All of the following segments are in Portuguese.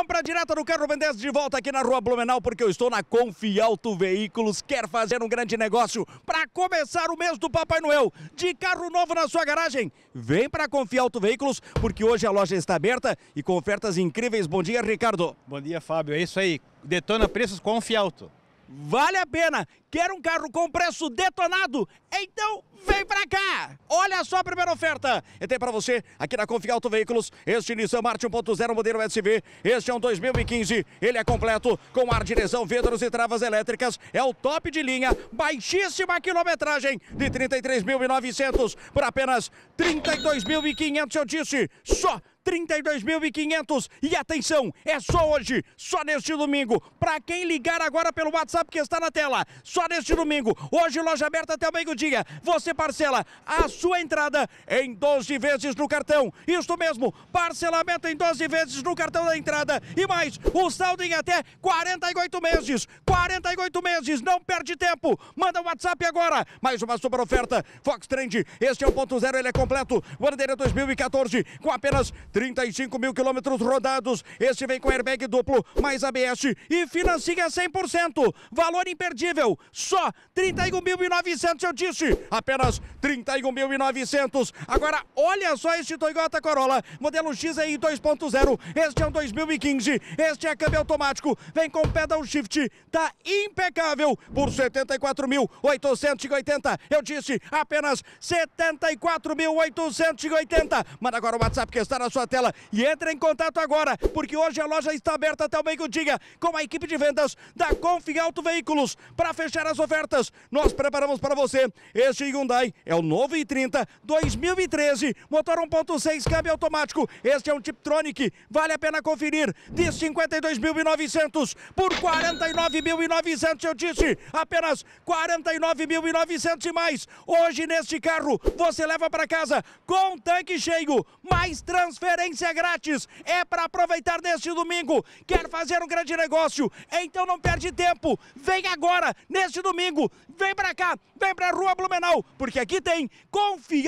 Compra direta do carro Vendez de volta aqui na Rua Blumenau, porque eu estou na Confialto Veículos. Quer fazer um grande negócio para começar o mês do Papai Noel de carro novo na sua garagem? Vem para Confialto Veículos, porque hoje a loja está aberta e com ofertas incríveis. Bom dia, Ricardo. Bom dia, Fábio. É isso aí. Detona preços Confialto. Vale a pena! Quer um carro com preço detonado? Então vem pra cá! Olha só a primeira oferta! eu tenho pra você aqui na config Auto Veículos este Nissan March 1.0 modelo SV. Este é um 2015. Ele é completo com ar, direção, vidros e travas elétricas. É o top de linha, baixíssima quilometragem de 33.900 por apenas 32.500, eu disse, só 32.500. E atenção, é só hoje, só neste domingo. Para quem ligar agora pelo WhatsApp que está na tela, só neste domingo. Hoje, loja aberta até o meio-dia. Você parcela a sua entrada em 12 vezes no cartão. Isto mesmo, parcelamento em 12 vezes no cartão da entrada. E mais, o saldo em até 48 meses. 48 meses, não perde tempo. Manda o WhatsApp agora. Mais uma super oferta. Fox Trend, este é o ponto zero, ele é completo. Bandeira 2014, com apenas 30 35 mil quilômetros rodados. Este vem com airbag duplo, mais ABS e financia 100%. Valor imperdível, só 31.900, eu disse. Apenas 31.900. Agora, olha só este Toyota Corolla, modelo XEI 2.0. Este é um 2015, este é câmbio automático, vem com pedal shift, tá impecável por 74.880. Eu disse apenas 74.880. Manda agora o WhatsApp que está na sua sua tela e entre em contato agora, porque hoje a loja está aberta até o meio-dia com a equipe de vendas da Confi Auto Veículos para fechar as ofertas. Nós preparamos para você este Hyundai, é o novo i30 2013, motor 1.6 câmbio automático. Este é um Tiptronic, vale a pena conferir. De 52.900 por 49.900, eu disse, apenas 49.900 e mais. Hoje neste carro você leva para casa com tanque cheio, mais transferência Conferência é grátis é para aproveitar neste domingo. Quer fazer um grande negócio? Então não perde tempo. Vem agora, neste domingo. Vem para cá, vem para a Rua Blumenau, porque aqui tem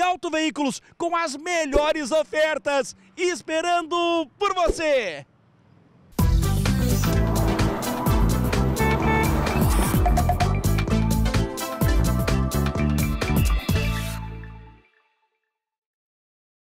Auto Veículos com as melhores ofertas esperando por você.